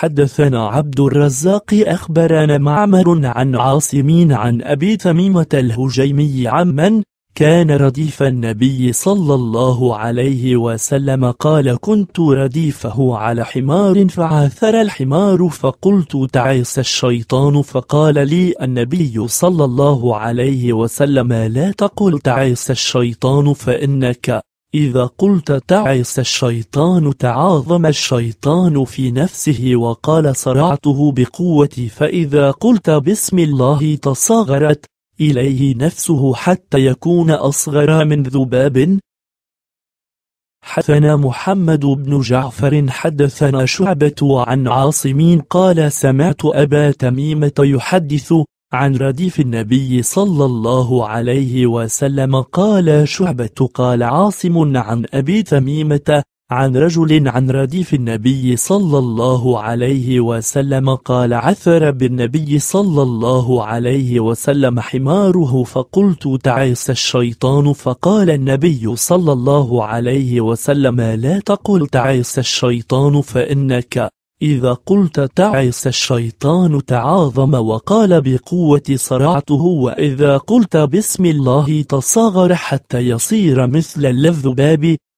حدثنا عبد الرزاق أخبرنا معمر عن عاصمين عن أبي تميمة الهجيمي عمن كان رديف النبي صلى الله عليه وسلم قال كنت رديفه على حمار فعثر الحمار فقلت تعيس الشيطان فقال لي النبي صلى الله عليه وسلم لا تقل تعيس الشيطان فإنك إذا قلت تعس الشيطان تعاظم الشيطان في نفسه وقال صرعته بقوتي فإذا قلت بسم الله تصاغرت إليه نفسه حتى يكون أصغر من ذباب حدثنا محمد بن جعفر حدثنا شعبة عن عاصمين قال سمعت أبا تميمة يحدث عن رديف النبي صلى الله عليه وسلم قال شعبة قال عاصم عن أبي تميمة عن رجل عن رديف النبي صلى الله عليه وسلم قال عثر بالنبي صلى الله عليه وسلم حماره فقلت تعيس الشيطان فقال النبي صلى الله عليه وسلم لا تقل تعيس الشيطان فإنك إذا قلت تعس الشيطان تعاظم وقال بقوة صرعته وإذا قلت بسم الله تصاغر حتى يصير مثل اللذباب